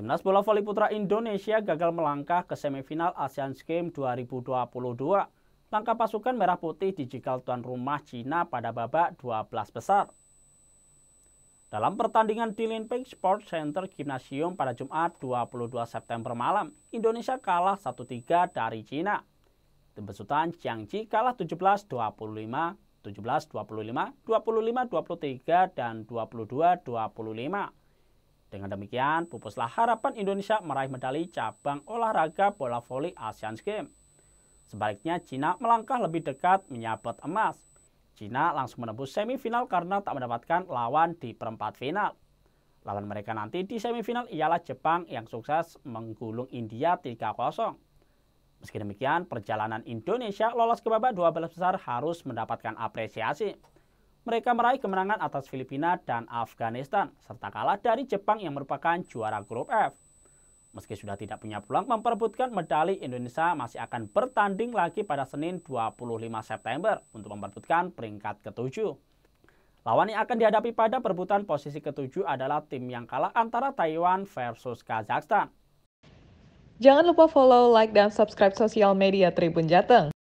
Timnas bola voli putra Indonesia gagal melangkah ke semifinal ASEAN Games 2022. Langkah pasukan merah putih dijikal tuan rumah Cina pada babak 12 besar. Dalam pertandingan di Linping Sports Center Gymnasium pada Jumat 22 September malam, Indonesia kalah 1-3 dari Cina. Tim besutan Jiangji kalah 17-25, 17-25, 25-23, dan 22-25. Dengan demikian, pupuslah harapan Indonesia meraih medali cabang olahraga bola voli ASEAN Games. Sebaliknya, Cina melangkah lebih dekat menyabet emas. Cina langsung menembus semifinal karena tak mendapatkan lawan di perempat final. Lawan mereka nanti di semifinal ialah Jepang yang sukses menggulung India 3-0. Meski demikian, perjalanan Indonesia lolos ke babak 12 besar harus mendapatkan apresiasi mereka meraih kemenangan atas Filipina dan Afghanistan, serta kalah dari Jepang yang merupakan juara grup F. Meski sudah tidak punya peluang memperebutkan medali, Indonesia masih akan bertanding lagi pada Senin 25 September untuk memperebutkan peringkat ketujuh. Lawan yang akan dihadapi pada perebutan posisi ketujuh adalah tim yang kalah antara Taiwan versus Kazakhstan. Jangan lupa follow, like, dan subscribe sosial media Tribun Jateng.